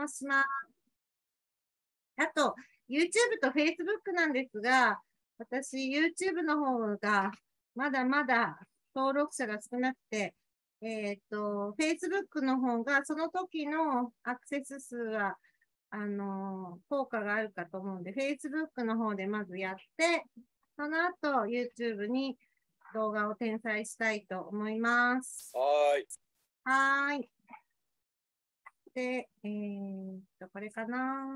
もします。あと、YouTube と Facebook なんですが、私、YouTube の方がまだまだ登録者が少なくて、えっ、ー、と、Facebook の方がその時のアクセス数は、あのー、効果があるかと思うんで、Facebook の方でまずやって、その後、YouTube に動画を転載したいと思います。はい。はい。で、えー、っと、これかな。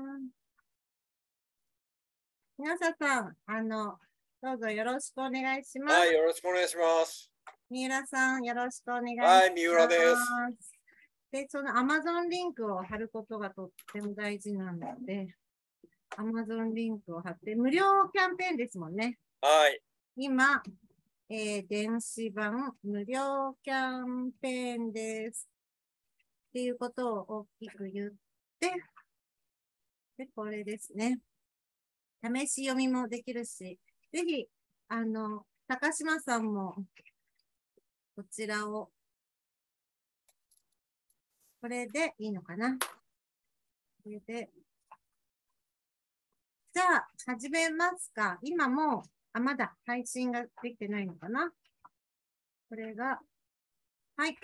皆さん、あの、どうぞよろしくお願いします。はい、よろしくお願いします。三浦さん、よろしくお願いします。はい、三浦です。で、その Amazon リンクを貼ることがとっても大事なので、Amazon リンクを貼って、無料キャンペーンですもんね。はい。今、えー、電子版無料キャンペーンです。っていうことを大きく言って、で、これですね。試し読みもできるし、ぜひ、あの、高島さんも、こちらを、これでいいのかな。これで。じゃあ、始めますか。今もあ、まだ配信ができてないのかな。これが、はい。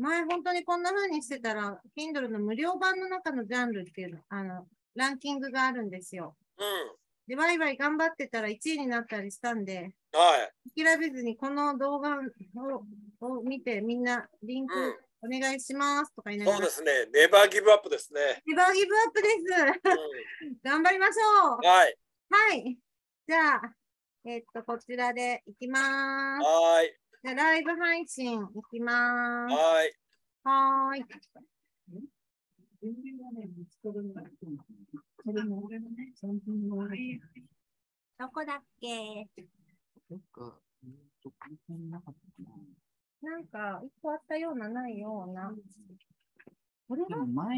前本当にこんな風にしてたら、Kindle の無料版の中のジャンルっていうの、あの、ランキングがあるんですよ。うん。で、ワイワイ頑張ってたら1位になったりしたんで、はい。諦めずにこの動画を見て、みんなリンクお願いしますとか言いながら、うん、そうですね。ネバーギブアップですね。ネバーギブアップです。うん、頑張りましょう。はい。はい。じゃあ、えー、っと、こちらでいきます。はい。じゃライブ配信いきまーす。はい。はい。ど、こだっけどどこなかったな。なんか、一個あったような、ないような。これは、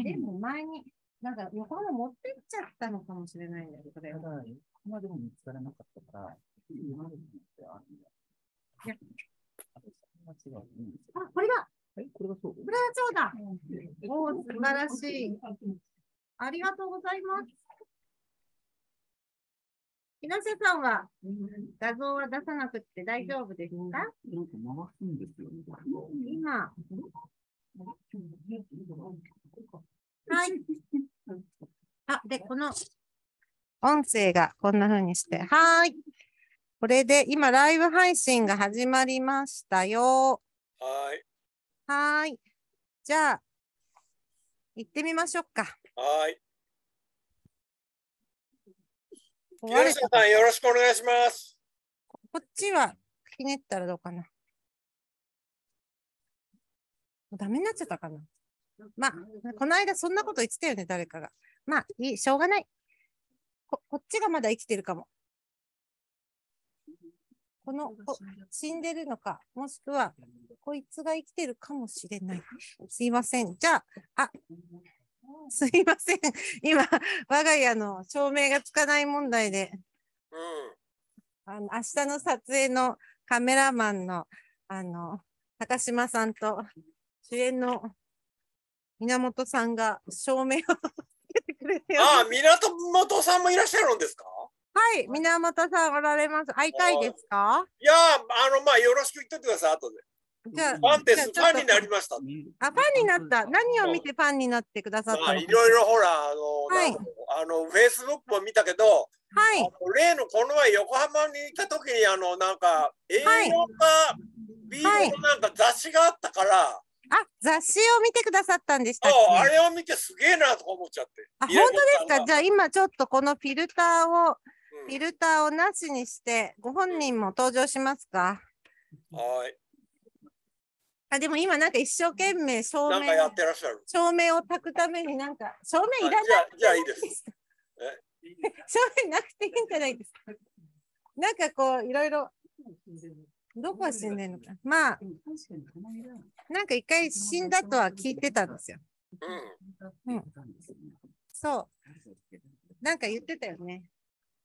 でも前に、なんか横浜持ってっちゃったのかもしれないんだけど、これ。横浜でも見つからなかったから、今見つからなあ、これだ。え、これがそう。これがそうだ。おお、素晴らしい。ありがとうございます。ひなせさんは画像は出さなくて大丈夫ですかなんか回すんですよ、今。はい。あ、で、この音声がこんな風にして、はい。これで今、ライブ配信が始まりましたよ。はい。はい。じゃあ、行ってみましょうか。はい。木下さん、よろしくお願いします。こっちはひねったらどうかな。ダメになっちゃったかな。まあ、この間そんなこと言ってたよね、誰かが。まあ、いい、しょうがない。ここっちがまだ生きてるかも。この死んでるのか、もしくはこいつが生きてるかもしれない。すいません。じゃあ、あすいません。今、我が家の照明がつかない問題で、うん、あの明日の撮影のカメラマンのあの高島さんと主演の源さんが照明をつけてくれてああ、源さんもいらっしゃるんですかはい、水俣さんおられます。会いたいですかいやあの、まあ、よろしく言っといてください、後で。じゃあ、ファンです。ファンになりました。あ、ファンになった。何を見てファンになってくださったのいろいろほら、あの、はい、あの、フェイスブックも見たけど、はい。例のこの前、横浜に行った時に、あの、なんか、映像か、のなんか雑誌があったから、はい、あ、雑誌を見てくださったんでしたっけあれを見てすげえなと思っちゃって。あ、本当ですかじゃあ今ちょっとこのフィルターをフィルターをなしにして、ご本人も登場しますかはい。あ、でも今なんか一生懸命照明。照明を炊くためになんか、照明いらないじゃあいいです。照明なくていいんじゃないですか。なんかこう、いろいろ。どこが死んでるのか。まあ、なんか一回死んだとは聞いてたんですよ。うん。うん、そう。なんか言ってたよね。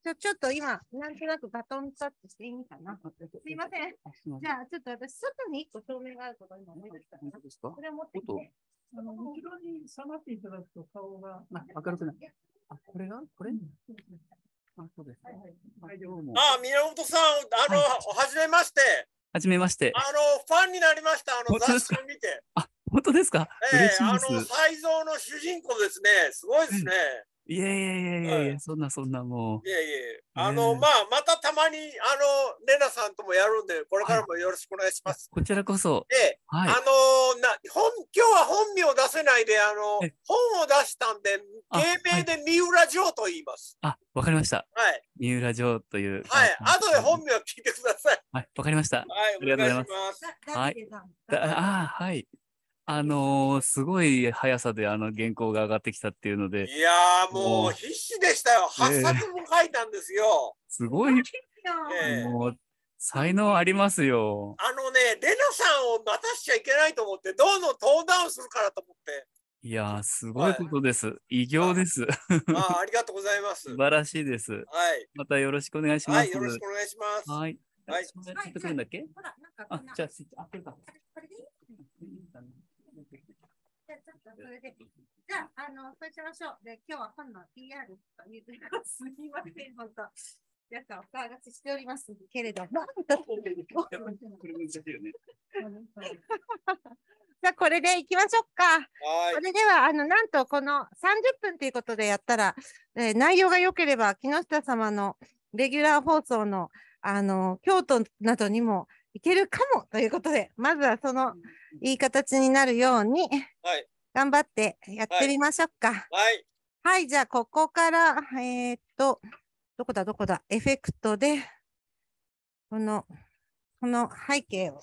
ちょ、ちょっと今、なんとなくバトンタッチしていいかな。すいません。じゃあ、ちょっと私、外に一個照明があること今思い出した。んですかこれを持ってきて。あの、後ろに下がっていただくと顔が。あ、明るくなて。あ、これがこれ、あ、そうです、あ、宮本さん、あの、はい、はじめまして。はじめまして。あの、ファンになりました。あの、雑誌を見て。あ、本当ですか。ええー、あの、才蔵の主人公ですね。すごいですね。うんいやいやいやいや、はいや、そんなそんなもう。いやいや、あの、ねまあ、またたまに、あの、レナさんともやるんで、これからもよろしくお願いします。こちらこそ。で、はいあのな、本、今日は本名を出せないで、あの本を出したんで、あ芸名で三浦城と言います。あ、わかりました。はい。三浦城という。はい。後で本。名を聞いてください。はい、わかりました。はい。ありがとうございます。はい。ああ、はい。あのー、すごい速さであの原稿が上がってきたっていうので。いやもう必死でしたよ。8冊も書いたんですよ。えー、すごい。えもう才能ありますよ。あのね、レナさんを待たしちゃいけないと思って、どんどんトーダウンするからと思って。いやすごいことです。はい、偉業です。あありがとうございます。素晴らしいです。はい。またよろしくお願いします。はい、よろしくお願いします。はい。はい。はい、あ、じゃあ、あ、これか。れで。じゃあ、あの、そうしましょう。で、今日は本の PR ということすみません、本当。皆さんお騒がせしておりますけれども。じゃあ、これでいきましょうか。それでは、あの、なんと、この30分ということでやったら、えー、内容が良ければ、木下様のレギュラー放送の、あの、京都などにもいけるかもということで、まずはその、いい形になるように、はい、頑張ってやってみましょうか。はい。はい、じゃあ、ここから、えー、っと、どこだ、どこだ、エフェクトで、この、この背景を、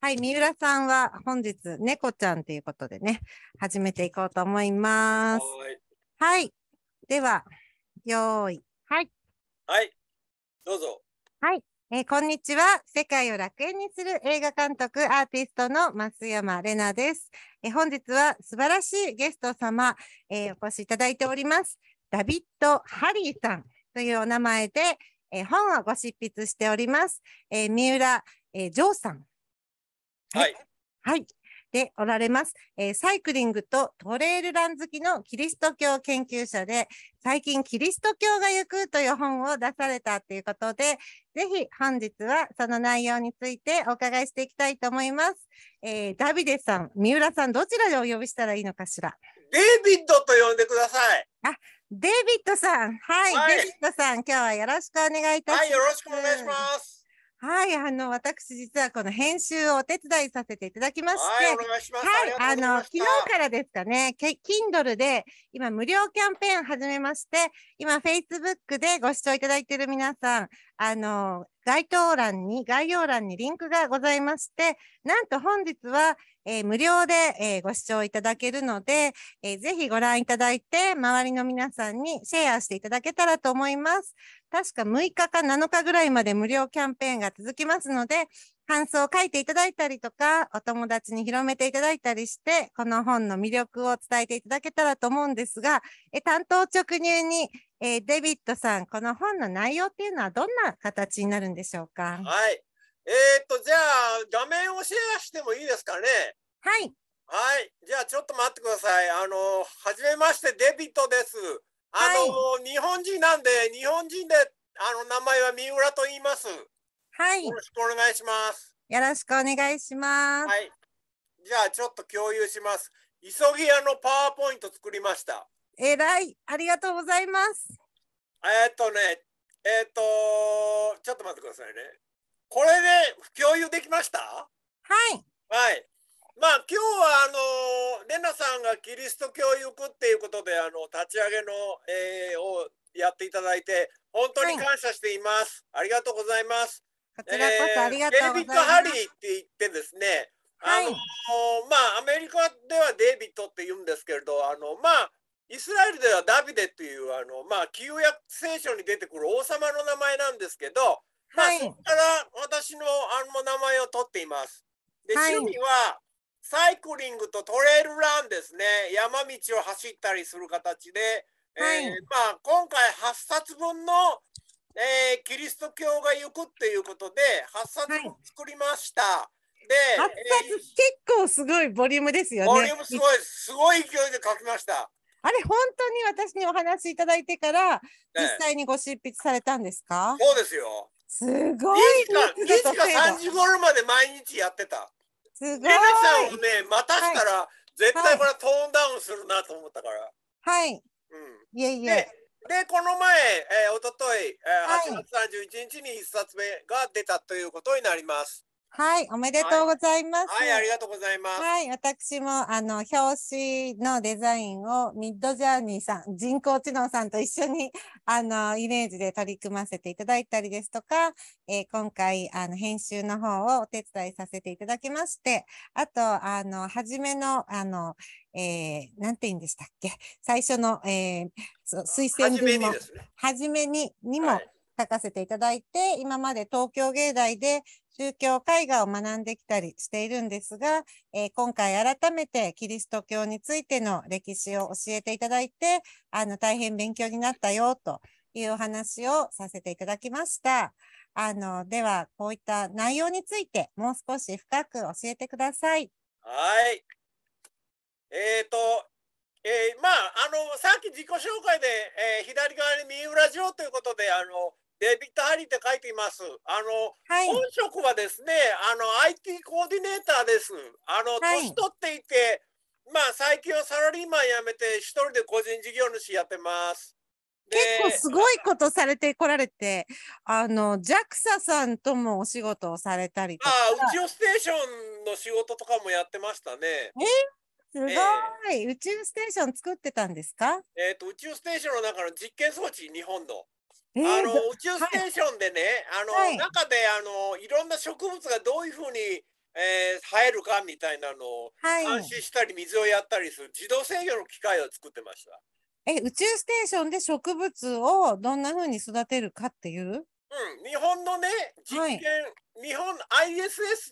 はい、三浦さんは本日、猫ちゃんということでね、始めていこうと思います。はい。では、用意。はい。はい。どうぞ。はい。えー、こんにちは。世界を楽園にする映画監督、アーティストの増山玲奈です。え本日は素晴らしいゲスト様、えー、お越しいただいております。ダビッド・ハリーさんというお名前で、えー、本をご執筆しております。えー、三浦、えー、ジョーさん。はい。はい。でおられます、えー、サイクリングとトレイルラン好きのキリスト教研究者で、最近キリスト教が行くという本を出されたということで、ぜひ本日はその内容についてお伺いしていきたいと思います。えー、ダビデさん、三浦さん、どちらでお呼びしたらいいのかしら。デイビッドと呼んでください。あ、デビッドさん、はい、はい、デビッドさん、今日はよろしくお願いいたします。はい、よろしくお願いします。はい、あの、私実はこの編集をお手伝いさせていただきまして、はい、はい、あの、昨日からですかね、Kindle で今無料キャンペーン始めまして、今 Facebook でご視聴いただいている皆さん、あの、該当欄に、概要欄にリンクがございまして、なんと本日は、えー、無料で、えー、ご視聴いただけるので、えー、ぜひご覧いただいて、周りの皆さんにシェアしていただけたらと思います。確か6日か7日ぐらいまで無料キャンペーンが続きますので、感想を書いていただいたりとか、お友達に広めていただいたりして、この本の魅力を伝えていただけたらと思うんですが、え担当直入に、えデビッドさん、この本の内容っていうのはどんな形になるんでしょうか。はい。えー、っと、じゃあ、画面をシェアしてもいいですかね。はい。はい。じゃあ、ちょっと待ってください。あの、はじめまして、デビッドです。あの、はい、日本人なんで、日本人で、あの、名前は三浦と言います。はい。よろしくお願いします。よろしくお願いします。はい。じゃあ、ちょっと共有します。急ぎ屋のパワーポイント作りました。えらい。ありがとうございます。えっとね、えー、っと、ちょっと待ってくださいね。これで共有できましたはい。はい。まあ今日はあのレナさんがキリスト教行くっていうことであの立ち上げの、えー、をやっていただいて本当に感謝しています、はい、ありがとうございますこちらこそありがとうございます。えー、デビッド・ハリーって言ってですね、あの、はい、まあアメリカではデイビッドって言うんですけれど、あのまあイスラエルではダビデというあのまあ旧約聖書に出てくる王様の名前なんですけど、はい、まあ、そこから私のあの名前を取っています。で、はい、趣味はサイクリングとトレイルランですね。山道を走ったりする形で、はい、えー、まあ今回8冊分のえー、キリスト教が行くっていうことで8冊も作りました。はい、で、えー、結構すごいボリュームですよね。ボリュームすごい、すごい勢いで書きました。あれ本当に私にお話いただいてから実際にご執筆されたんですか、ね、そうですよ。すごい。い時か3時頃まで毎日やってた。すごい。ね、待たしたら、はい、絶対これトーンダウンするなと思ったから。はい。うん、いえいえ。で、この前、えー、おととい、えー、8月31日に1冊目が出たということになります。はい、おめでとうございます。はい、はい、ありがとうございます。はい、私もあの表紙のデザインをミッドジャーニーさん、人工知能さんと一緒にあのイメージで取り組ませていただいたりですとか、えー、今回あの編集の方をお手伝いさせていただきまして、あとあの初めのあの、えー、なんて言うんでしたっけ、最初の、えー、推薦組も、ね、初めににも、はい書かせていただいて、今まで東京芸大で宗教絵画を学んできたりしているんですが、えー、今回改めてキリスト教についての歴史を教えていただいて、あの、大変勉強になったよというお話をさせていただきました。あの、では、こういった内容について、もう少し深く教えてください。はい。えっ、ー、と、えー、まあ、あの、さっき自己紹介で、えー、左側に三浦城ということで、あの、デビッタリって書いています。あの、はい、本職はですね、あの IT コーディネーターです。あの、はい、年取っていて、まあ最近はサラリーマン辞めて一人で個人事業主やってます。結構すごいことされてこられてあの JAXA さんともお仕事をされたりとかあ宇宙ステーションの仕事とかもやってましたねえすごい、えー、宇宙ステーション作ってたんですかえっ、と宇宙ステーションの中の実験装置日本のあの宇宙ステーションでね、あの、はい、中であのいろんな植物がどういうふうに、えー、生えるかみたいなのを、監視したり水をやったりする自動制御の機械を作ってました。え宇宙ステーションで植物をどんなふうに育てるかっていう、うん、日本のね実験、はい、日本 ISS っ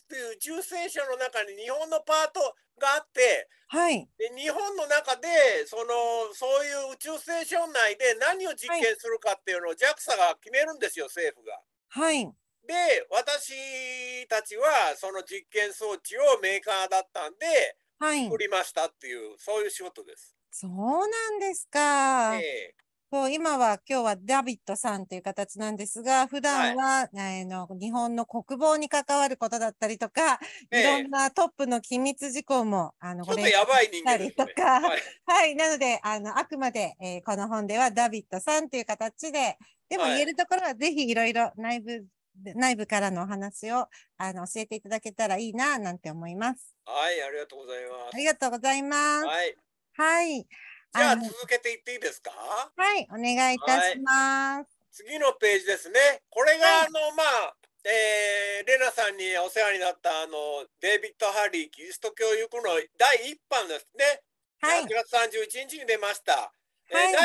ていう宇宙ステーションの中に日本のパートがあって、はい、で日本の中でそのそういう宇宙ステーション内で何を実験するかっていうのを JAXA が決めるんですよ政府が。はい、で私たちはその実験装置をメーカーだったんで、作りましたっていうそういう仕事です。そうなんですか。えーこう今は今日はダビットさんという形なんですが普段は、はい、あの日本の国防に関わることだったりとか、いろんなトップの機密事項もあのちょっとやばい人間です、ね、とか、はい、はい、なのであのあくまで、えー、この本ではダビットさんという形ででも言えるところはぜひいろいろ内部内部からのお話をあの教えていただけたらいいななんて思います。はい、ありがとうございます。ありがとうございます。はい。はいじゃあ続けていっていいですかはいお願いいたします、はい、次のページですねこれが、はい、あのまあえー、レナさんにお世話になったあのデイビッド・ハリーキリスト教行くの第一版ですね、はい、8月三十一日に出ました、は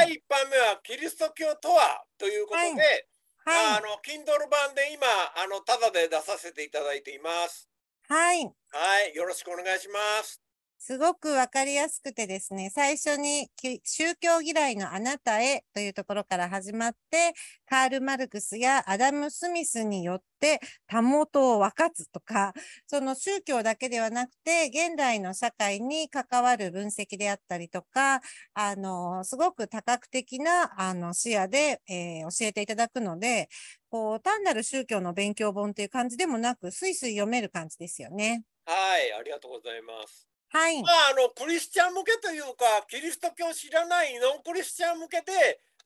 い、えー、第一版目は「キリスト教とは」ということで、はい、あの Kindle 版で今あのタダで出させていただいています。はい、はい、よろしくお願いします。すごくわかりやすくてですね、最初に宗教嫌いのあなたへというところから始まって、カール・マルクスやアダム・スミスによってたもとを分かつとか、その宗教だけではなくて、現代の社会に関わる分析であったりとか、あの、すごく多角的なあの視野で、えー、教えていただくので、こう、単なる宗教の勉強本という感じでもなく、すいすい読める感じですよね。はい、ありがとうございます。はい、まあ、あのクリスチャン向けというかキリスト教を知らないノンクリスチャン向けで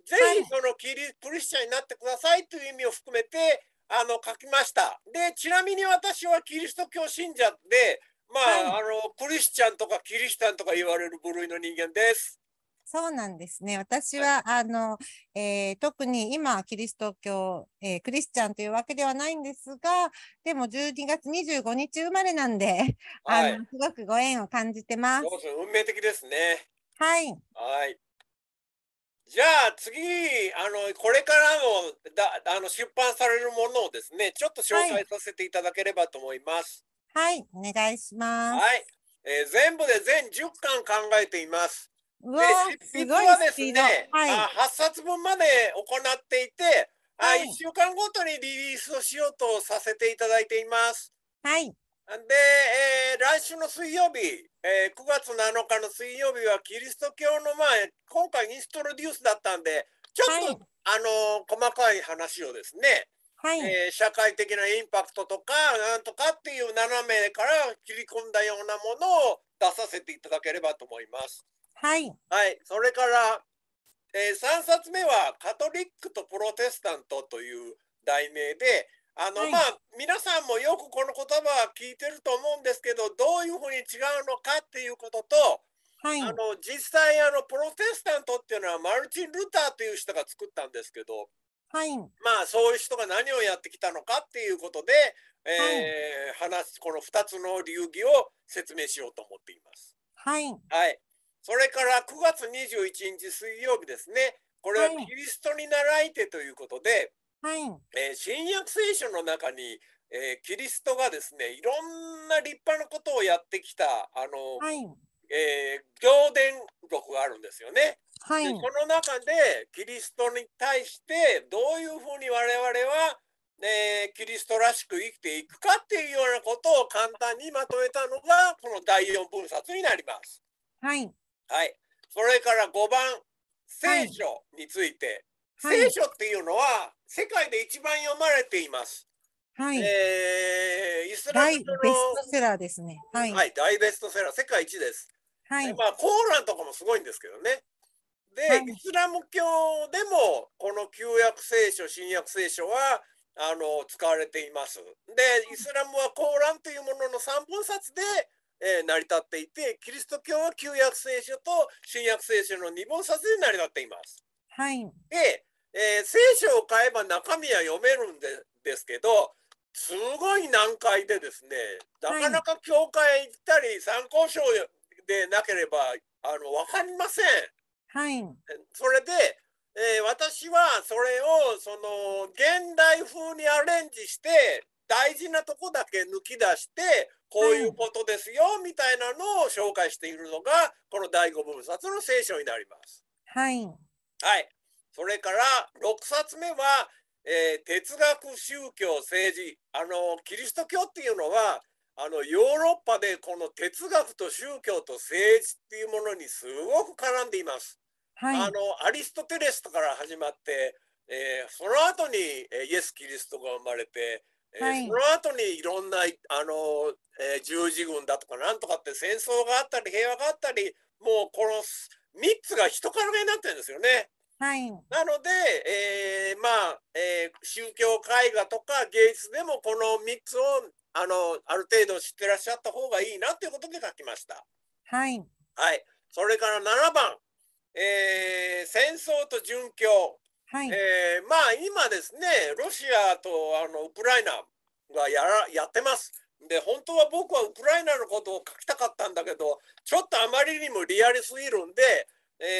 ぜひそのキリ、はい、クリスチャンになってくださいという意味を含めてあの書きましたでちなみに私はキリスト教信者でまあ、はい、あのクリスチャンとかキリシタンとか言われる部類の人間です。そうなんですね。私は、あの、えー、特に今、キリスト教、えー、クリスチャンというわけではないんですが、でも12月25日生まれなんで、はい、あのすごくご縁を感じてます。運命的ですね。はい。はい。じゃあ次、あの、これからのだあの出版されるものをですね、ちょっと紹介させていただければと思います。はい、はい、お願いします。はい。えー、全部で全10巻考えています。すごいはですね、はい、あ8冊分まで行っていて、はい、1週間ごとにリリースをしようとさせていただいています。はい、で、えー、来週の水曜日、えー、9月7日の水曜日はキリスト教の、前今回インストロデュースだったんでちょっと、はい、あのー、細かい話をですね、はいえー、社会的なインパクトとかなんとかっていう斜めから切り込んだようなものを出させていただければと思います。はい、はい、それから、えー、3冊目は「カトリックとプロテスタント」という題名であの、はい、まあ皆さんもよくこの言葉は聞いてると思うんですけどどういうふうに違うのかっていうことと、はい、あの実際あのプロテスタントっていうのはマルチン・ルターという人が作ったんですけど、はい、まあそういう人が何をやってきたのかっていうことで、えー、はい、話この2つの流儀を説明しようと思っています。はい、はい、それから9月21日水曜日ですね、これはキリストに習いてということで、はいえー、新約聖書の中に、えー、キリストがですね、いろんな立派なことをやってきた、あの、はい、えー、行伝録があるんですよね。はい、この中でキリストに対してどういうふうに我々は、キリストらしく生きていくかっていうようなことを簡単にまとめたのがこの第4分冊になります。はいはい。それから5番、聖書について。はい、聖書っていうのは、世界で一番読まれています。はい。えー、イスラエルの。ベストセラーですね。はい。はい、大ベストセラー、世界一です。はい。まあ、コーランとかもすごいんですけどね。で、はい、イスラム教でも、この旧約聖書、新約聖書は、あの使われています。でイスラムはコーランというものの3本冊で成り立っていてキリスト教は旧約聖書と新約聖書の二本冊で成り立っています。はい、で、えー、聖書を買えば中身は読めるんでですけどすごい難解でですねなかなか教会行ったり参考書でなければあの分かりません。はい、それでえー、私はそれをその現代風にアレンジして大事なとこだけ抜き出してこういうことですよ、みたいなのを紹介しているのがこの第5分冊の聖書になります。はい、はい、それから6冊目はえー、哲学宗教政治あのキリスト教っていうのはあのヨーロッパでこの哲学と宗教と政治っていうものにすごく絡んでいます。はい、あのアリストテレスから始まって、えー、その後にイエス・キリストが生まれてはい、えー、その後にいろんなあの、えー、十字軍だとかなんとかって戦争があったり平和があったりもうこの3つが人からげになってるんですよね。はい、なので、えー、まあ、えー、宗教絵画とか芸術でもこの3つをあのある程度知ってらっしゃった方がいいなということで書きました。はい、はい、それから7番、えー、戦争と殉教はい、えー、まあ今ですねロシアとあのウクライナがやらやってます。で本当は僕はウクライナのことを書きたかったんだけどちょっとあまりにもリアルすぎるんで、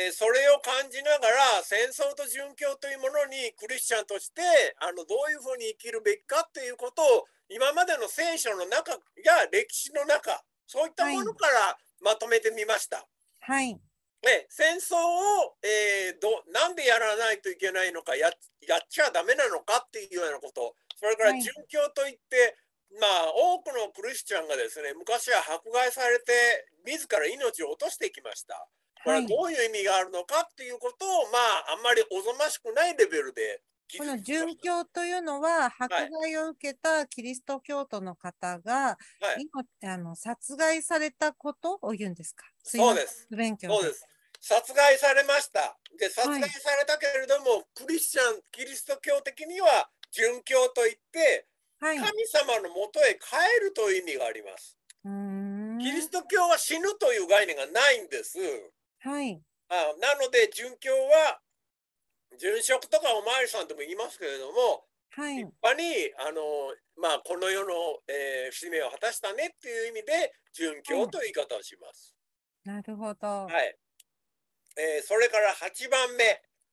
えー、それを感じながら戦争と殉教というものにクリスチャンとしてあのどういうふうに生きるべきかっていうことを今までの聖書の中や歴史の中そういったものからまとめてみました。はい、はいね、戦争を、えー、どなんでやらないといけないのかやっちゃダメなのかっていうようなことそれから殉教といって、はい、まあ多くのクリスチャンがですね昔は迫害されて自ら命を落としてきました。これはどういう意味があるのかっていうことを、まああんまりおぞましくないレベルでこの殉教というのは迫害を受けたキリスト教徒の方が、はい、今あの殺害されたことを言うんですかそうです。勉強そうです殺害されましたで殺害されたけれども、はい、クリスチャンキリスト教的には殉教といって、はい、神様のもとへ帰るという意味がありますキリスト教は死ぬという概念がないんです、はい、あなので殉教は殉職とかお巡りさんとも言いますけれども、はい、立派にあの、まあ、この世の、えー、使命を果たしたねっていう意味で殉教という言い方をします。なるほど、はい、えー、それから8番目、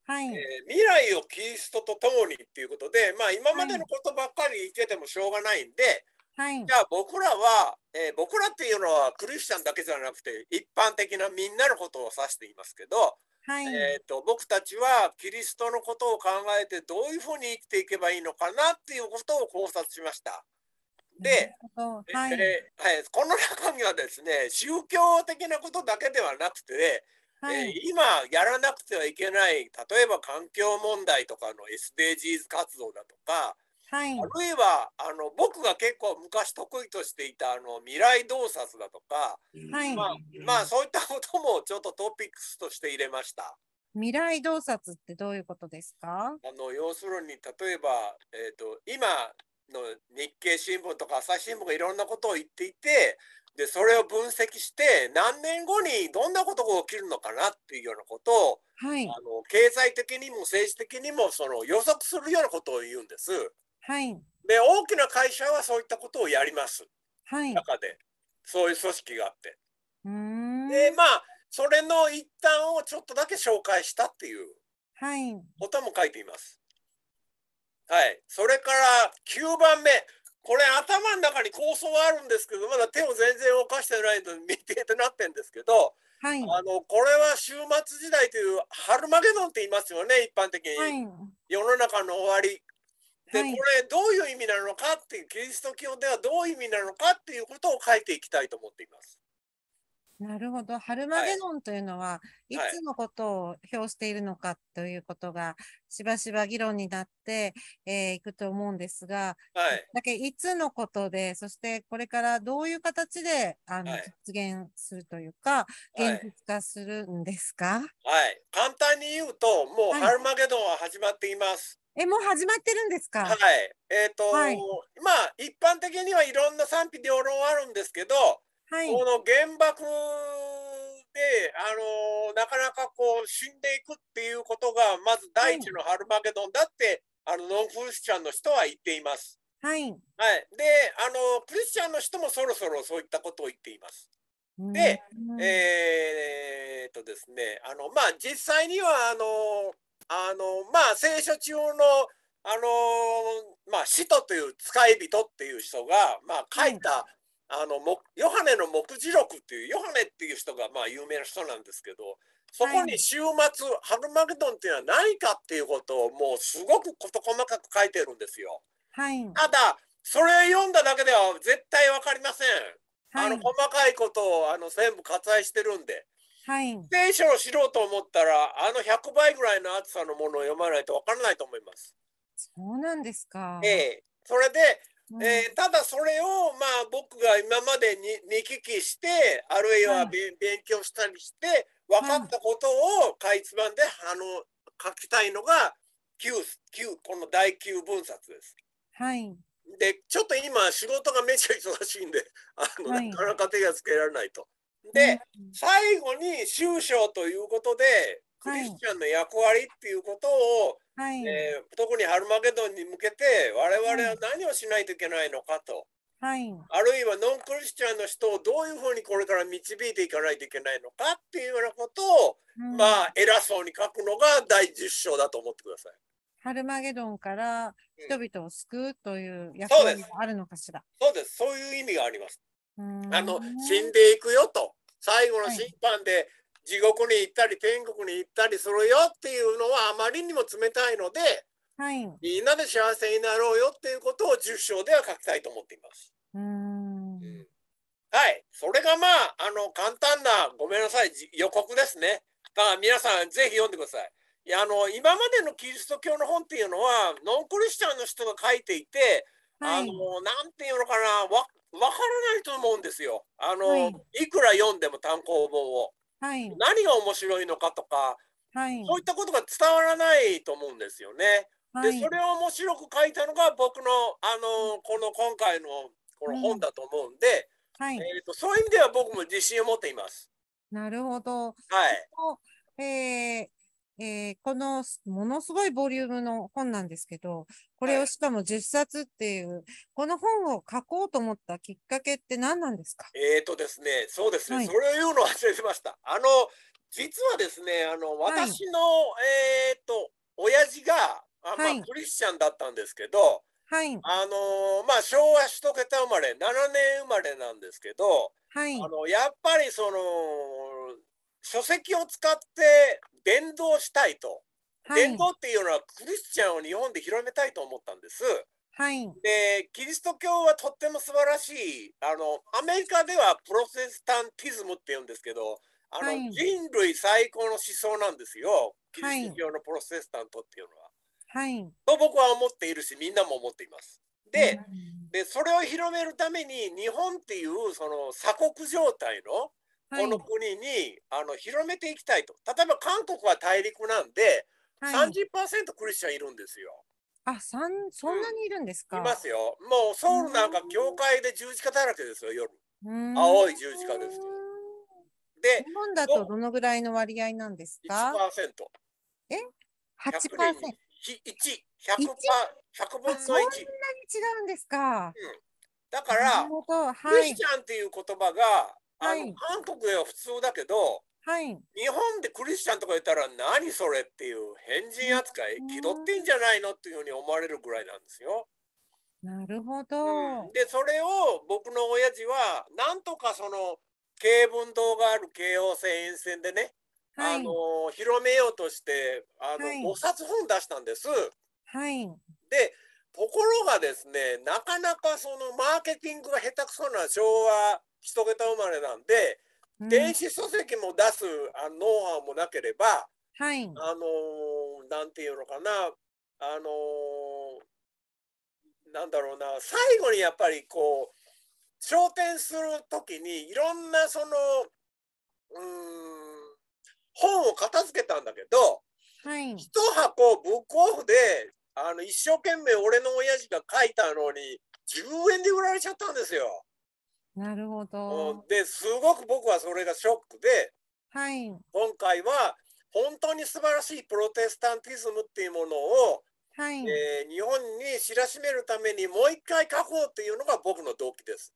はいえー、未来をキリストと共にっていうことで、まあ、今までのことばっかり言っててもしょうがないんで、はい、じゃあ僕らは、えー、僕らっていうのはクリスチャンだけじゃなくて一般的なみんなのことを指していますけど、はい、えーと、僕たちはキリストのことを考えてどういうふうに生きていけばいいのかなっていうことを考察しました。で、はい、えー、はい、この中にはですね宗教的なことだけではなくて、はい、今やらなくてはいけない例えば環境問題とかの SDGs 活動だとか、はい、あるいはあの僕が結構昔得意としていたあの未来洞察だとか、はいまあ、まあそういったこともちょっとトピックスとして入れました。未来洞察ってどういうことですかあの要するに例えば、えーと今の日経新聞とか朝日新聞がいろんなことを言っていてでそれを分析して何年後にどんなことが起きるのかなっていうようなことを、はい、あの経済的にも政治的にもその予測するようなことを言うんです。はい、で大きな会社はそういったことをやります。はい、中でそういう組織があって。でまあそれの一端をちょっとだけ紹介したっていうことも書いています。はい、それから9番目これ頭の中に構想はあるんですけどまだ手を全然動かしてないのに未定となってんですけど、はい、あのこれは終末時代という春マゲドンって言いますよね一般的に、はい、世の中の終わりで、はい、これどういう意味なのかっていうキリスト教ではどういう意味なのかっていうことを書いていきたいと思っています。なるほど。ハルマゲノンというのは、はい、いつのことを表しているのかということが、しばしば議論になって、えー、いくと思うんですが、はい、だけいつのことで、そしてこれからどういう形であの、はい、実現するというか、現実化するんですか、はい、簡単に言うと、もうハルマゲノンは始まっています。え、もう始まってるんですか。はい。えっ、ー、と、はい、まあ、一般的にはいろんな賛否両論あるんですけど。はい、この原爆で、あのー、なかなかこう死んでいくっていうことがまず第一のハルマゲドンだって、はい、あのノンクリスチャンの人は言っています。はい、はい、であのクリスチャンの人もそろそろそういったことを言っています。で、えー、っとですねあの、まあ、実際にはあのあの、まあ、聖書中のあのまあ、使徒という使い人っていう人が、まあ、書いたあのヨハネの目次録っていうヨハネっていう人がまあ有名な人なんですけどそこに週末、はい、ハルマゲドンっていうのは何かっていうことをもうすごく事細かく書いてるんですよ。はい、ただそれ読んだだけでは絶対分かりません。はい、あの細かいことをあの全部割愛してるんで。はい、聖書を知ろうと思ったらあの100倍ぐらいの厚さのものを読まないと分からないと思います。そうなんですか、ええ、それでえー、ただそれをまあ僕が今までに見聞きしてあるいは、うん、勉強したりして分かったことをかいつまんであの書きたいのが9この第9分冊です。はいでちょっと今仕事がめちゃ忙しいんで あの、はい、なかなか手がつけられないと。で、最後に終章ということでクリスチャンの役割っていうことをはい、えー、特にハルマゲドンに向けて我々は何をしないといけないのかと、はい、あるいはノンクリスチャンの人をどういうふうにこれから導いていかないといけないのかっていうようなことを、うん、まあ偉そうに書くのが第10章だと思ってください。ハルマゲドンから人々を救うという役割があるのかしら、うん、そうですそういう意味があります。あの死んでいくよと最後の審判で、地獄に行ったり天国に行ったりするよっていうのはあまりにも冷たいので、はい、みんなで幸せになろうよっていうことを10章では書きたいと思っています。うんはい、それがまああの簡単なごめんなさい予告ですね。だから皆さんぜひ読んでください。いやあの今までのキリスト教の本っていうのはノンクリスチャンの人が書いていて、はい、あのなんていうのかなわ分からないと思うんですよ。あの、はい、いくら読んでも単行本を。はい、何が面白いのかとか、はい、そういったことが伝わらないと思うんですよね。はい、でそれを面白く書いたのが僕のあのこの今回のこの本だと思うんで、はいえーと、とそういう意味では僕も自信を持っています。なるほど。はい。えー、えー、このものすごいボリュームの本なんですけど、これをしかも10冊っていう、はい、この本を書こうと思ったきっかけって何なんですかえっ、ー、とですね、そうですね、はい、それを言うの忘れてました。あの、実はですね、あの、私の、はい、えっ、ー、と、親父が、あまクリスチャンだったんですけど、はい、あのまあ、昭和1桁生まれ、7年生まれなんですけど、はい、あのやっぱりその、書籍を使って伝道したいと、はい、伝道っていうのはクリスチャンを日本で広めたいと思ったんです。はい、でキリスト教はとっても素晴らしいあのアメリカではプロセスタンティズムって言うんですけどあの、はい、人類最高の思想なんですよキリスト教のプロセスタントっていうのは。はい、と僕は思っているしみんなも思っています。で,、でそれを広めるために日本っていうその鎖国状態のはい、この国にあの広めていきたいと例えば韓国は大陸なんで、はい、30%クリスチャンいるんですよ。あ、さん、そんなにいるんですか、うん、いますよ。もうソウルなんか教会で十字架だらけですよ、夜。青い十字架です。で、日本だとどのぐらいの割合なんですか ?1%。え ?8%? ひ1 0 0分の1。そんなに違うんですか、うん、だから、クリスチャンっていう言葉があの、はい、韓国では普通だけど、はい、日本でクリスチャンとか言ったら何それっていう変人扱い気取ってんじゃないのっていうふうに思われるぐらいなんですよ。なるほど、うん、でそれを僕の親父はなんとかその京文堂がある京王線沿線でね、はい、あの広めようとしてあの、はい、5冊本出したんです。はい、でところがですねなかなかそのマーケティングが下手くそな昭和一桁生まれなんで、電子書籍も出すあノウハウもなければ、はい、あのなんていうのかなあのなんだろうな最後にやっぱりこう昇天する時にいろんなそのうん本を片付けたんだけど、はい、一箱ブックオフであの一生懸命俺の親父が書いたのに10円で売られちゃったんですよ。なるほど。ですごく僕はそれがショックで、はい、今回は本当に素晴らしいプロテスタンティズムっていうものを、はいえー、日本に知らしめるためにもう一回書こうっていうのが僕の動機です。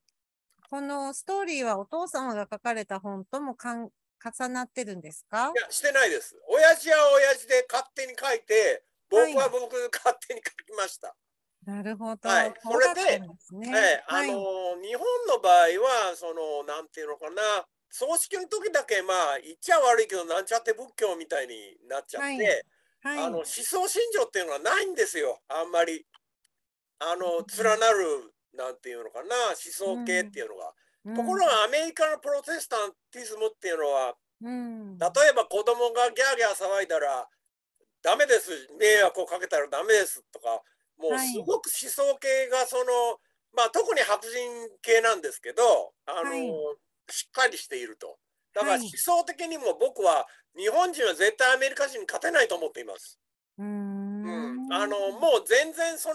このストーリーはお父様が書かれた本ともかん重なってるんですかいやしてないです。親父は親父で勝手に書いて僕は僕勝手に書きました。はいなるほど。はい、これで、ね、い、あの、日本の場合はそのなんていうのかな葬式の時だけまあ言っちゃ悪いけどなんちゃって仏教みたいになっちゃって、はいはい、あの思想信条っていうのはないんですよあんまりあの連なるなんていうのかな思想系っていうのが。うん、ところがアメリカのプロテスタンティズムっていうのは、うん、例えば子供がギャーギャー騒いだらダメです迷惑をかけたらダメですとかもうすごく思想系がその、まあ、特に白人系なんですけどあの、はい、しっかりしていると。だから思想的にも僕は日本人は絶対アメリカ人に勝てないと思っています。うんうんあのもう全然その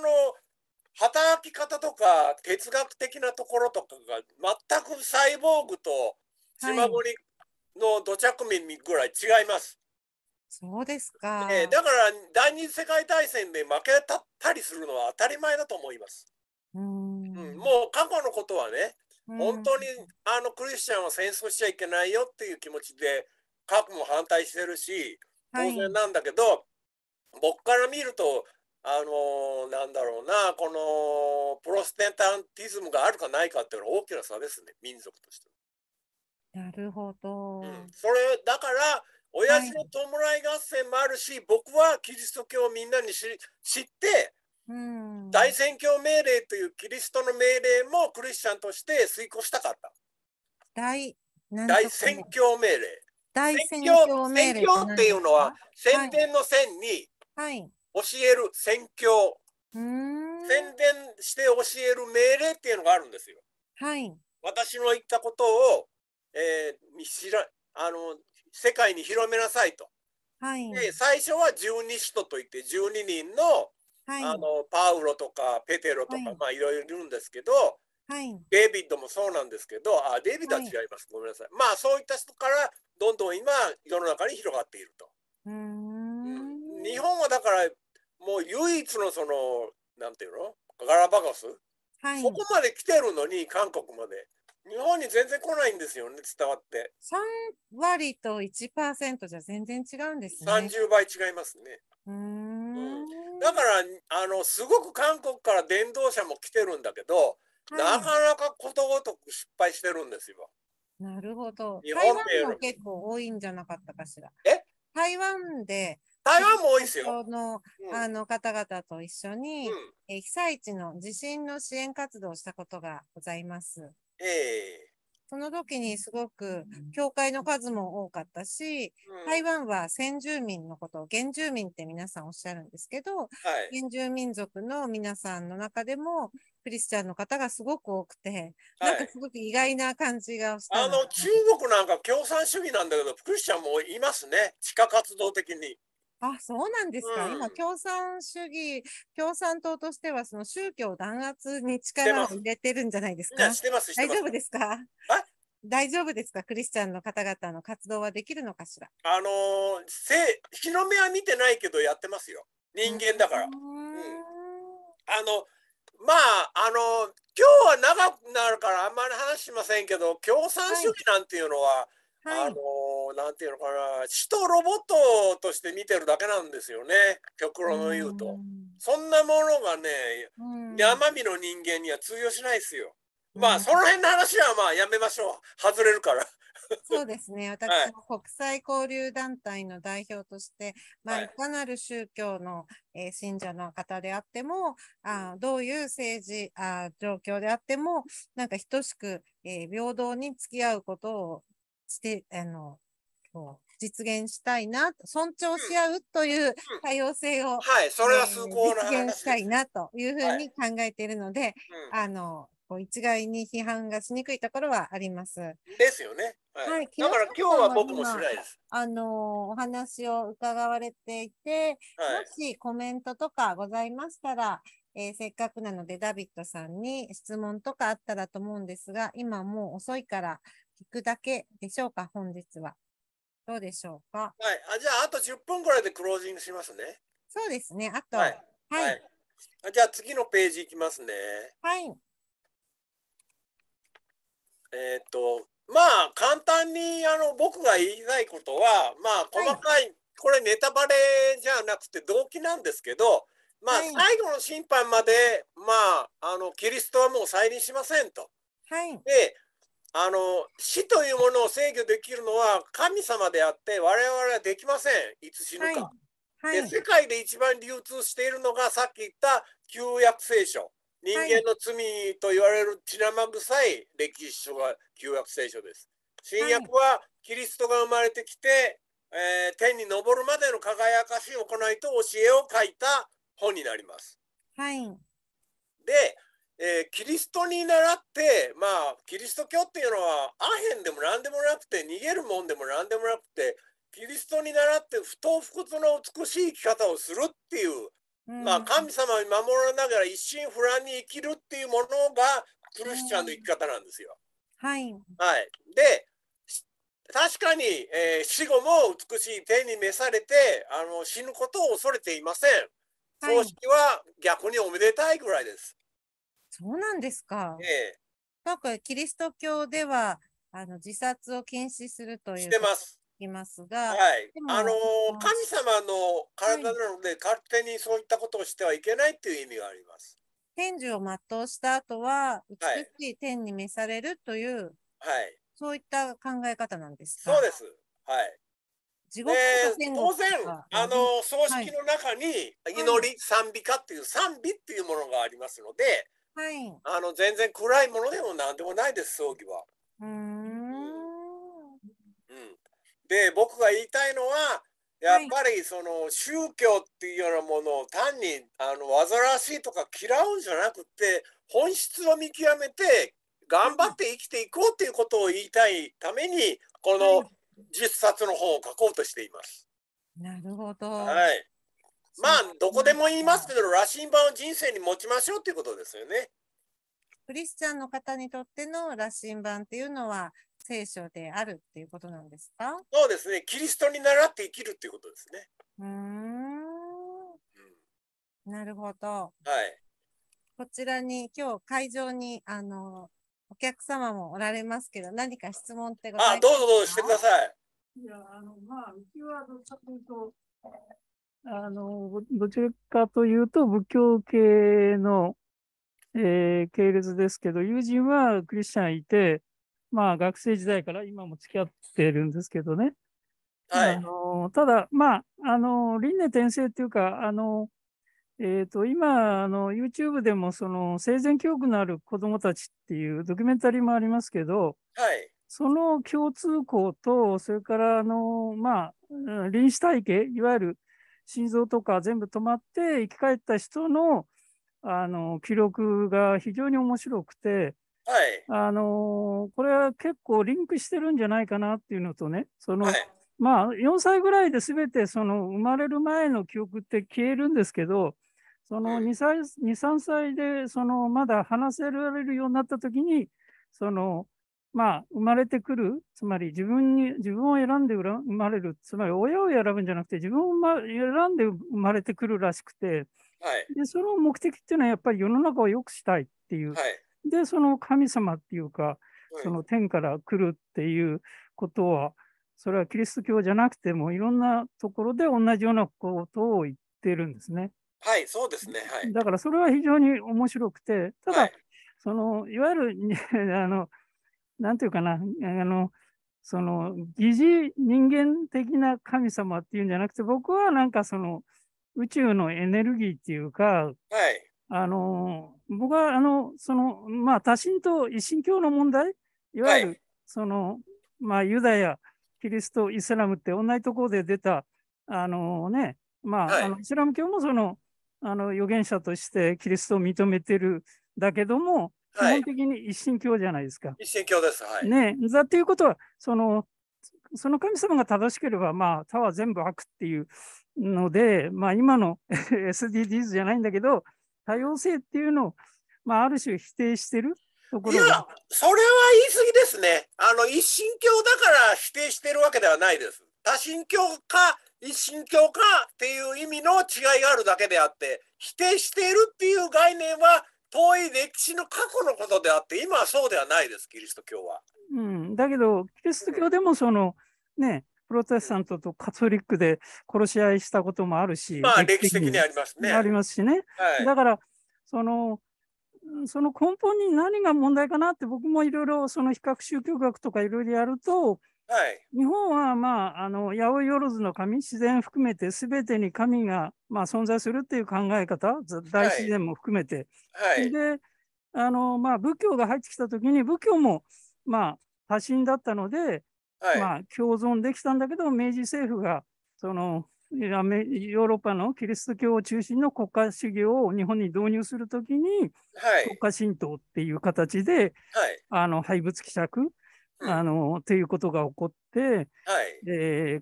働き方とか哲学的なところとかが全くサイボーグと島森の土着民ぐらい違います。そうですか、えー、だから第二次世界大戦で負けたりするのは当たり前だと思います。うんうん、もう過去のことはね、本当にあのクリスチャンは戦争しちゃいけないよっていう気持ちで核も反対してるし当然なんだけど、はい、僕から見るとあのー、なんだろうなこのプロステンタンティズムがあるかないかっていうのは大きな差ですね民族として。なるほど、うん、それだから親父の弔い合戦もあるし、はい、僕はキリスト教をみんなに知って大宣教命令というキリストの命令もクリスチャンとして遂行したかった。大大宣教命令。大宣教命令宣教っていうのは宣伝の宣に教える宣教、はい、宣伝して教える命令っていうのがあるんですよ。はい、私の言ったことを、えー、知らあの世界に広めなさいと。はい、で最初は十二使徒といって十二人の,、はい、あのパウロとかペテロとか、はい、まあいろいろいるんですけど、はい、デイビッドもそうなんですけどあデイビッドは違います、ごめんなさいまあそういった人からどんどん今世の中に広がっていると。うん日本はだからもう唯一のそのなんていうのガラパゴス、はい、そこまで来てるのに韓国まで日本に全然来ないんですよね、伝わって。3割と1%じゃ全然違うんですね。30倍違いますね。うんうん、だからあの、すごく韓国から電動車も来てるんだけど、なかなかことごとく失敗してるんですよ。なるほど。日本で結構多いんじゃなかったかしら。え台湾で台湾も多いですよ。の、うん、あの方々と一緒に、うん、え被災地の地震の支援活動をしたことがございます。ええその時にすごく教会の数も多かったし、うん、台湾は先住民のことを原住民って皆さんおっしゃるんですけど、はい、原住民族の皆さんの中でもクリスチャンの方がすごく多くて、なんかすごく意外な感じがしたあの中国なんか共産主義なんだけどクリスチャンもいますね地下活動的に。あそうなんですか、うん、今共産主義共産党としてはその宗教弾圧に力を入れてるんじゃないですか大丈夫ですか大丈夫ですかクリスチャンの方々の活動はできるのかしらあのー、せ日の目は見てないけどやってますよ人間だから、うん、あのまああの今日は長くなるからあんまり話しませんけど共産主義なんていうのは、はいはい、あのーなんていうのかな人ロボットとして見てるだけなんですよね極論を言うと、うん、そんなものがね、うん、山見の人間には通用しないですよまあその辺の話はまあやめましょう外れるから。そうですね 私も国際交流団体の代表として、はい、まあ、いかなる宗教の、えー、信者の方であってもあどういう政治あ状況であってもなんか等しく、えー、平等に付き合うことをしてあの実現したいな、尊重し合うという多様性を、うんうん、はい、それは崇高な実現したいなというふうに考えているので、はい、あの、こう一概に批判がしにくいところはあります。ですよね。はい。はい、だから今日は僕もしないです。あの、お話を伺われていて、はい、もしコメントとかございましたら、えー、せっかくなのでダビッドさんに質問とかあったらと思うんですが、今もう遅いから聞くだけでしょうか、本日は。どうでしょうか。はい、あじゃああと10分ぐらいでクロージングしますね。そうですね、あと。はい。はい、あじゃあ次のページいきますね。はい。えっと、まあ簡単にあの僕が言いたいことは、まあ細かい、はい、これネタバレじゃなくて動機なんですけど、まあ、最後の審判まで、まあ、あのキリストはもう再臨しませんと。はい、であの死というものを制御できるのは神様であって我々はできませんいつ死ぬか、はいはい、で世界で一番流通しているのがさっき言った旧約聖書人間の罪と言われる血生臭い歴史書が旧約聖書です新約はキリストが生まれてきて、えー、天に昇るまでの輝かしい行いと教えを書いた本になります。はい、でえー、キリストに習って、まあ、キリスト教っていうのはアヘンでも何でもなくて逃げるもんでも何でもなくてキリストに習って不当不屈の美しい生き方をするっていう、まあ、神様に守らながら一心不乱に生きるっていうものがクルシチャンの生き方なんですよ。はい、はい、で確かに、えー、死後も美しい手に召されてあの死ぬことを恐れていません。葬式は逆におめでたいぐらいです。そうなんですか。ええ。なんかキリスト教ではあの自殺を禁止するという。してます。いますが、はい、あの神様の体なので、はい、勝手にそういったことをしてはいけないっていう意味があります。天寿を全うした後は美しい天に召されるという、はい、そういった考え方なんですか。そうです。はい。地獄当然あの葬式の中に祈り、賛美歌っていう賛美っていうものがありますので、はい、あの全然暗いものでも何でもないです葬儀は。うんうんで僕が言いたいのはやっぱりその宗教っていうようなものを単にあの煩わしいとか嫌うんじゃなくて本質を見極めて頑張って生きていこうっていうことを言いたいためにこの10冊の本を書こうとしています。なるほど。はい。まあどこでも言いますけど羅針盤を人生に持ちましょうということですよね。クリスチャンの方にとっての羅針盤っていうのは聖書であるっていうことなんですかそうですねキリストに習って生きるっていうことですね。うんなるほど。はい。こちらに今日会場にあのお客様もおられますけど何か質問ってございますかあどうぞどうぞしてください。いやあのまあうちはどっちかというとあの、どちらかというと、仏教系の、えー、系列ですけど、友人はクリスチャンいて、まあ、学生時代から今も付き合ってるんですけどね。はい、あのただ、まあ、あの、輪廻転生っていうか、あの、えーと、今あの、YouTube でもその生前記憶のある子どもたちっていうドキュメンタリーもありますけど、はい、その共通項と、それからあの、まあ、臨死体系、いわゆる心臓とか全部止まって生き返った人のあの記録が非常に面白くて、はい、あのこれは結構リンクしてるんじゃないかなっていうのとねその、はい、まあ4歳ぐらいで全てその生まれる前の記憶って消えるんですけどその2歳、3歳でそのまだ話せられるようになった時にそのまあ、生まれてくる、つまり自分に、自分を選んで生まれる、つまり親を選ぶんじゃなくて、自分を、ま、選んで生まれてくるらしくて、はい、でその目的っていうのはやっぱり世の中を良くしたいっていう、はい、で、その神様っていうか、その天から来るっていうことは、それはキリスト教じゃなくても、いろんなところで同じようなことを言ってるんですね。はい、そうですね。はい、だからそれは非常に面白くて、ただ、はい、そのいわゆる あの、なんていうかな、あの、その、疑似人間的な神様っていうんじゃなくて、僕はなんかその、宇宙のエネルギーっていうか、はい、あの、僕はあの、その、まあ、多神と一神教の問題、いわゆる、その、はい、まあ、ユダヤ、キリスト、イスラムって同じところで出た、あのね、まあ、はい、あのイスラム教もその、あの預言者としてキリストを認めてるだけども、基本的に一神教じゃないですか。一神教です。はい、ねだということはその、その神様が正しければ、まあ、他は全部悪っていうので、まあ、今の SDGs じゃないんだけど、多様性っていうのを、まあ、ある種否定してるところいや、それは言い過ぎですね。あの一神教だから否定してるわけではないです。多神教か一神教かっていう意味の違いがあるだけであって、否定しているっていう概念は遠い歴史の過去のことであって今はそうではないですキリスト教は。うん、だけどキリスト教でもその、ねプロテスタントとカトリックで殺し合いしたこともあるし、まあ、歴史的にありますね。ありますしね。はい、だからそのその根本に何が問題かなって僕もいろいろその比較宗教学とかいろいろやるとはい、日本は、まあ、あの八百万の神自然含めて全てに神が、まあ、存在するっていう考え方大自然も含めて、はい、であの、まあ、仏教が入ってきた時に仏教も、まあ、多神だったので、はい、まあ、共存できたんだけど明治政府がそのヨーロッパのキリスト教を中心の国家主義を日本に導入するときに、はい、国家神道っていう形で、はい、あの廃仏希釈あのということが起こって、はい、えー、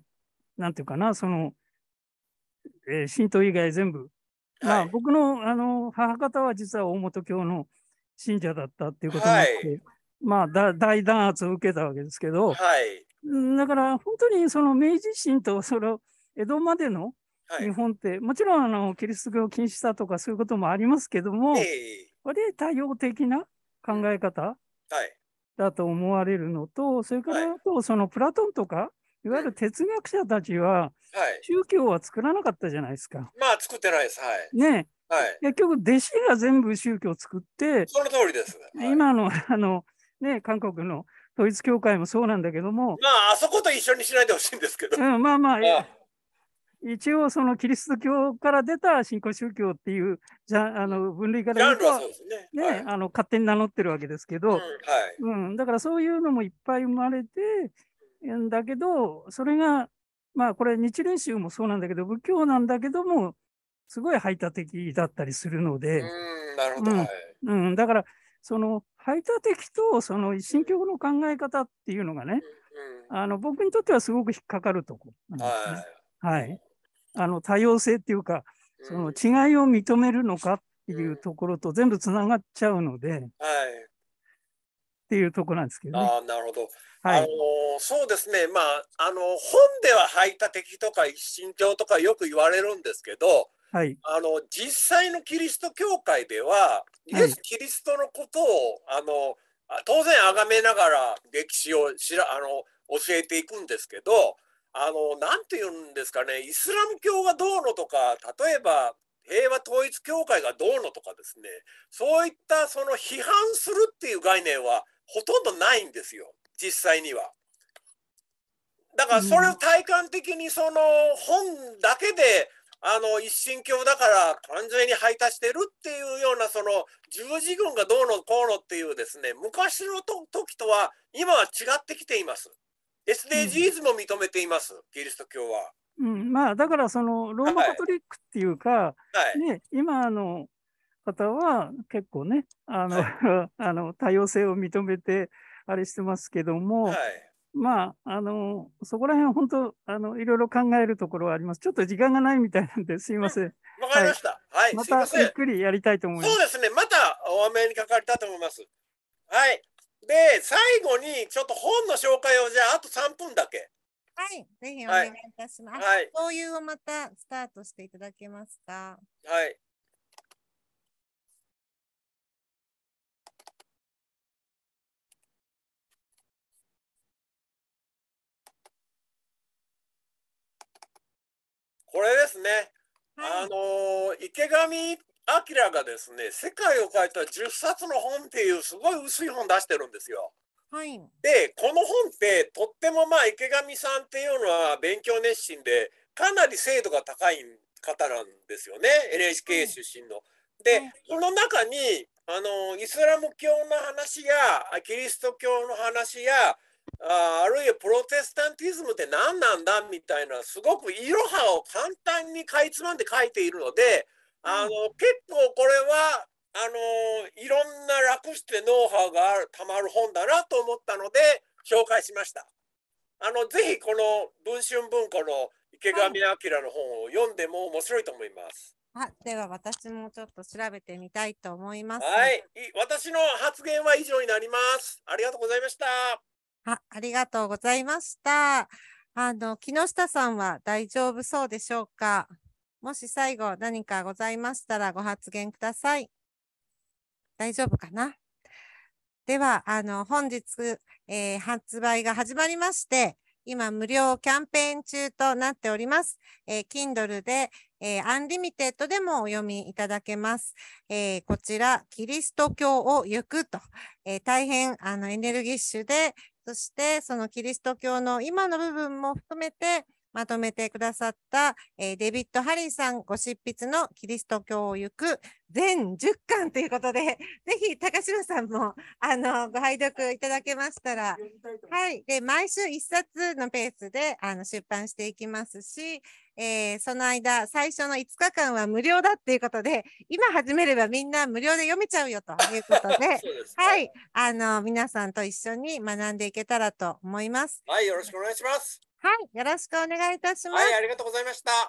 なんていうかな、その、えー、神道以外全部、まあ、僕のあの母方は実は大本教の信者だったっていうことになって、はい、まあだ、大弾圧を受けたわけですけど、はい、だから本当にその明治維新とその江戸までの日本って、はい、もちろんあのキリスト教を禁止したとかそういうこともありますけども、えー、割合多様的な考え方、はい、だと思われるのと、それからあと、そのプラトンとか、いわゆる哲学者たちは、宗教は作らなかったじゃないですか。はい、まあ、作ってないです。はい。ね。はい、結局、弟子が全部宗教を作って、その通りです。はい、今の、あの、ね、韓国の統一教会もそうなんだけども。まあ、あそこと一緒にしないでほしいんですけど。うん、まあまあ、ああ一応そのキリスト教から出た新興宗教っていうじゃあの分類から言うと、ね、あの勝手に名乗ってるわけですけど、うん、はいうん、だからそういうのもいっぱい生まれてんだけどそれがまあこれ日蓮宗もそうなんだけど仏教なんだけどもすごい排他的だったりするので、うん、だからその排他的とその新教の考え方っていうのがね、あの僕にとってはすごく引っかかるとこなんですね。はいはい。あの多様性っていうかその違いを認めるのかっていうところと全部つながっちゃうので、はい、っていうとこなんですけど、ね、あなるほど、はい、あのそうですねまああの本では排他的とか一神教とかよく言われるんですけど、はい、あの実際のキリスト教会ではイエス・キリストのことを、はい、あの当然崇めながら歴史をしらあの教えていくんですけど、あのなんて言うんですかねイスラム教がどうのとか例えば平和統一教会がどうのとかですねそういったその批判するっていう概念はほとんどないんですよ実際には。だからそれを体感的にその本だけであの一神教だから完全に排他してるっていうようなその十字軍がどうのこうのっていうですね昔の時とは今は違ってきています。SDGs も認めています、キリスト教は。うんまあ、だからそのローマカトリックっていうか、はいね、今の方は結構ねあの、はい、あの多様性を認めてあれしてますけども、はい、まああのそこら辺は本当あのいろいろ考えるところはありますちょっと時間がないみたいなんですいません。わ、かりました、はい、はい、またゆっくりやりたいと思います。そうですねまたお目にかかりたいと思います。はいで、最後にちょっと本の紹介をじゃあ、あと3分だけ。はい、ぜひお願いいたします。はい、共有をまたスタートしていただけますか。はい。これですね。はい、あの池上アキラがですね「世界を変えた10冊の本」っていうすごい薄い本出してるんですよ。はい、でこの本ってとってもまあ池上さんっていうのは勉強熱心でかなり精度が高い方なんですよね NHK 出身の。はい、で、はい、この中にあのイスラム教の話やキリスト教の話やああるいはプロテスタンティズムって何なんだみたいなすごくいろはを簡単にかいつまんで書いているのであの、結構これは、あの、いろんな楽してノウハウがたまる本だなと思ったので、紹介しました。あの、ぜひこの文春文庫の池上彰の本を読んでも面白いと思います。はい、あ、では私もちょっと調べてみたいと思います。はい、私の発言は以上になります。ありがとうございました。あ、ありがとうございました。あの木下さんは大丈夫そうでしょうか。もし最後何かございましたらご発言ください。大丈夫かなでは、あの、本日、えー、発売が始まりまして、今無料キャンペーン中となっております。えー、Kindle で、えー、アンリミテッドでもお読みいただけます。えー、こちら、キリスト教を行くと、えー、大変あのエネルギッシュで、そしてそのキリスト教の今の部分も含めて、まとめてくださった、えー、デビッド・ハリーさんご執筆のキリスト教を行く全10巻ということで、ぜひ高城さんもあのご拝読いただけましたら、はい、で毎週1冊のペースであの出版していきますし、えー、その間、最初の5日間は無料だっていうことで、今始めればみんな無料で読めちゃうよということで、ではい、あの、皆さんと一緒に学んでいけたらと思います。はい、よろしくお願いします。はい、よろしくお願いいたします。はい、ありがとうございました。はい、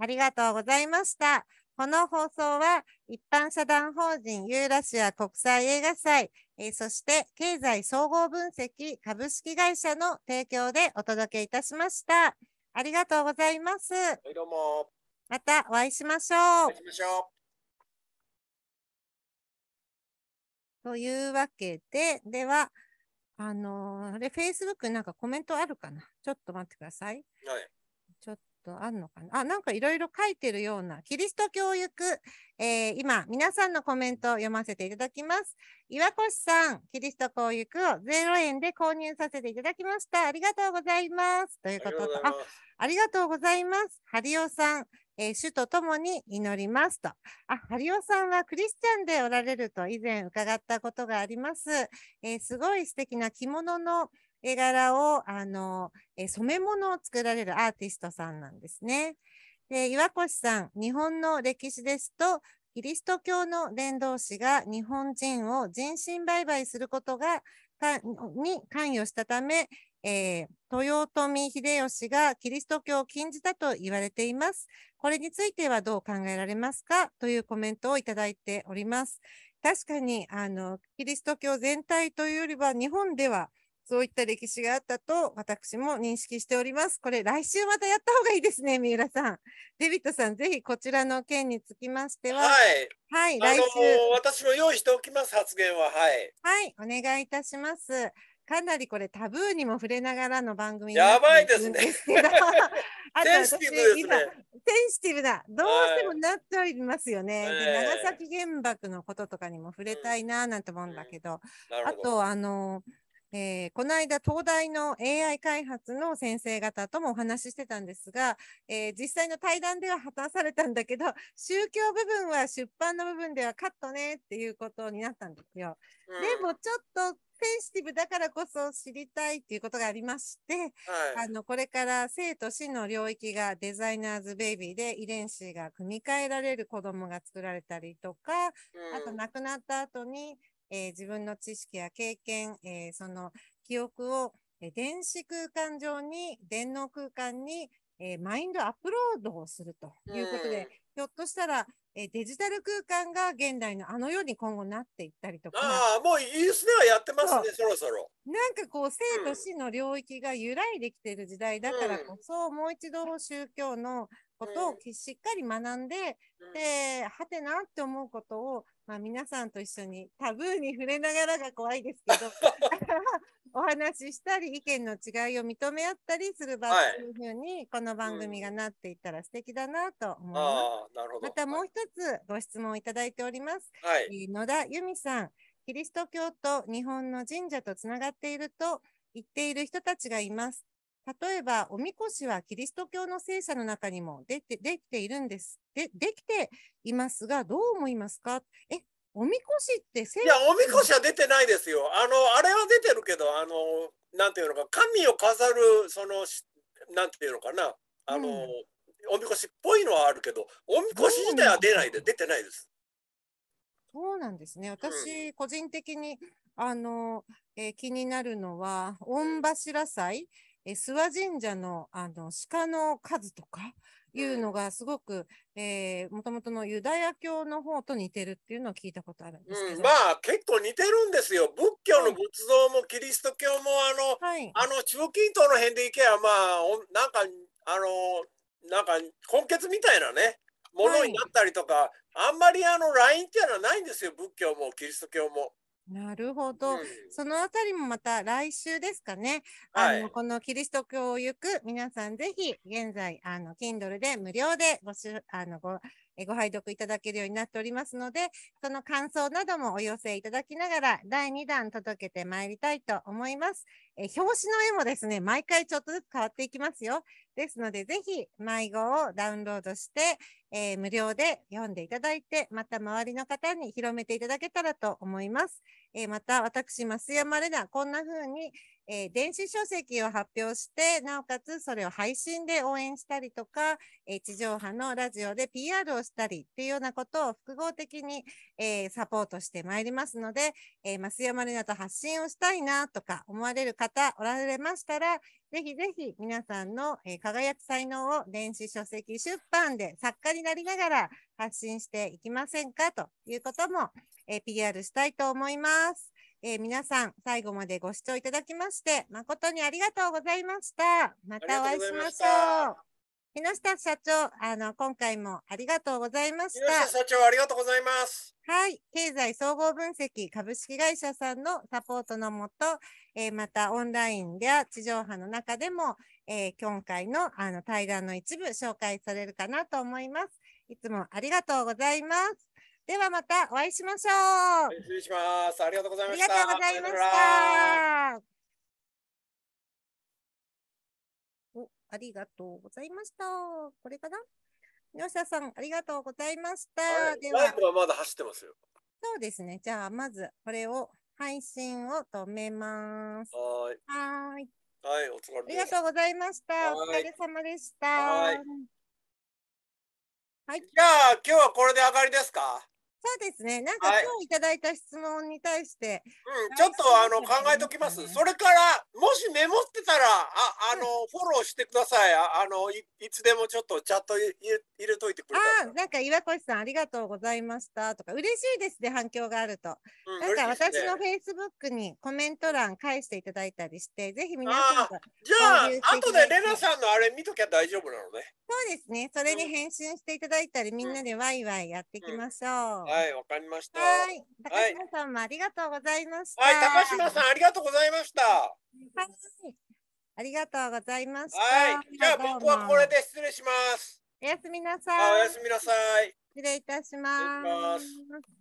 ありがとうございました。この放送は一般社団法人ユーラシア国際映画祭、えー、そして経済総合分析株式会社の提供でお届けいたしました。ありがとうございます。はい、どうも。またお会いしましょう。お会いしましょう。というわけで、では、あのー、あれ、Facebook なんかコメントあるかな ちょっと待ってください。はい。ちょっとあんのかなあ、なんかいろいろ書いてるような。キリスト教育、えー、今、皆さんのコメントを読ませていただきます。岩越さん、キリスト教育を0円で購入させていただきました。ありがとうございます。ということと、あありがとうございます。ハリオさん、えー、主と共に祈りますと。あ、ハオさんはクリスチャンでおられると以前伺ったことがあります。えー、すごい素敵な着物の絵柄を、あの、え染め物を作られるアーティストさんなんですね。で、岩越さん、日本の歴史ですと、キリスト教の伝道師が日本人を人身売買することがに関与したため、えー、豊臣秀吉がキリスト教を禁じたと言われています。これについてはどう考えられますかというコメントをいただいております。確かにあのキリスト教全体というよりは日本ではそういった歴史があったと私も認識しております。これ来週またやった方がいいですね、三浦さん。デビットさん、ぜひこちらの件につきましては、はい、はい、来週。私も用意しておきます、発言は。はい、はい、お願いいたします。かなりこれタブーにも触れながらの番組やばいですね。あと私、ね、今センシティブだどうしてもなっておりますよね、はい、で長崎原爆のこととかにも触れたいななんて思うんだけどあとあのえー、この間東大の AI 開発の先生方ともお話ししてたんですが、えー、実際の対談では破綻されたんだけど宗教部分は出版の部分ではカットねっていうことになったんですよ。うん、でもちょっとンシティブだからこそ知りたいっていうことがありまして、はい、あの、これから生と死の領域がデザイナーズベイビーで遺伝子が組み替えられる子供が作られたりとか、うん、あと亡くなった後に、えー、自分の知識や経験、えー、その記憶を、え電子空間上に、電脳空間に、えマインドアップロードをするということで、うん、ひょっとしたらえデジタル空間が現代のあのように今後なっていったりとか。ああ、もうイギリスではやってますね、そろそろ。なんかこう、生と死の領域が揺らいできてる時代だからこそ、うん、もう一度宗教のことをしっかり学んで、うん、で、はてなって思うことを、まあ、皆さんと一緒にタブーに触れながらが怖いですけど、お話ししたり、意見の違いを認め合ったりする場というふうに、この番組がなっていったら素敵だなと思います。うん、またもう一つご質問をいただいております。はい、野田由美さん、キリスト教と日本の神社とつながっていると言っている人たちがいます。例えば、おみこしはキリスト教の聖者の中にもできてできているんですで。できていますが、どう思いますかえ、おみこしっていやおみこしは出てないですよあのあれは出てるけどあのなんていうのか神を飾るそのなんていうのかなあの、うん、おみこしっぽいのはあるけどおみこし自体は出ないで出てないですそうなんですね私、うん、個人的にあの、えー、気になるのは御柱祭、えー、諏訪神社のあの鹿の数とかいうのがすごく、えー、もともとのユダヤ教の方と似てるっていうのを聞いたことあるんですけど、うん、まあ結構似てるんですよ仏教の仏像もキリスト教もあのはい、あの中近東の辺でいけばまあなんかあのなんか根血みたいなねものになったりとか、はい、あんまりあのラインっていうのはないんですよ仏教もキリスト教も。なるほど、うん、そのあたりもまた来週ですかね、はい、あのこのキリスト教を行く皆さんぜひ現在あの Kindle で無料でごしあのごご拝読いただけるようになっておりますのでその感想などもお寄せいただきながら第2弾届けてまいりたいと思いますえ表紙の絵もですね毎回ちょっとずつ変わっていきますよですので、ぜひ、迷子をダウンロードして、えー、無料で読んでいただいて、また周りの方に広めていただけたらと思います。えー、また、私、増山玲奈、こんな風に、えー、電子書籍を発表して、なおかつそれを配信で応援したりとか、えー、地上波のラジオで PR をしたりっていうようなことを複合的に、えー、サポートしてまいりますので、えー、増山玲奈と発信をしたいなとか思われる方おられましたら、ぜひぜひ皆さんの、えー、輝く才能を電子書籍出版で作家になりながら発信していきませんかということも、えー、PR したいと思います。えー、皆さん最後までご視聴いただきまして誠にありがとうございました。またお会いしましょう。木下社長、あの、今回もありがとうございました。木下社長、ありがとうございます。はい。経済総合分析株式会社さんのサポートのもと、えー、またオンラインや地上波の中でも、えー、今回のあの対談の一部紹介されるかなと思います。いつもありがとうございます。ではまたお会いしましょう。失礼します。ありがとうございました。ありがとうございました。ありがとうございました。これかな吉田さん、ありがとうございました。はい、では、はまだ走ってますよ。そうですね。じゃあ、まずこれを、配信を止めます。はい。はい。はい、お疲れありがとうございました。お疲れ様でした。はい。じゃあ、今日はこれで上がりですかそうですね。なんか今日いただいた質問に対して、はいうん、ちょっとあの考えときます。それからもしメモってたらああの、フォローしてください。あのいつでもちょっとチャット入れといてくれたあなんか岩越さんありがとうございましたとか嬉しいですね反響があると。うん、なんか私のフェイスブックにコメント欄返していただいたりして、ぜひ皆さんがじゃあ後でレナさんのあれ見ときゃ大丈夫なのね。そうですね。それに返信していただいたり、みんなでワイワイやっていきましょう。うんはい、わかりました。はい、高島さんもありがとうございました。はい、高島さんありがとうございました。はい、ありがとうございました。はい、じゃあ僕はこれで失礼します。おやすみなさい。おやすみなさい。失礼いたします。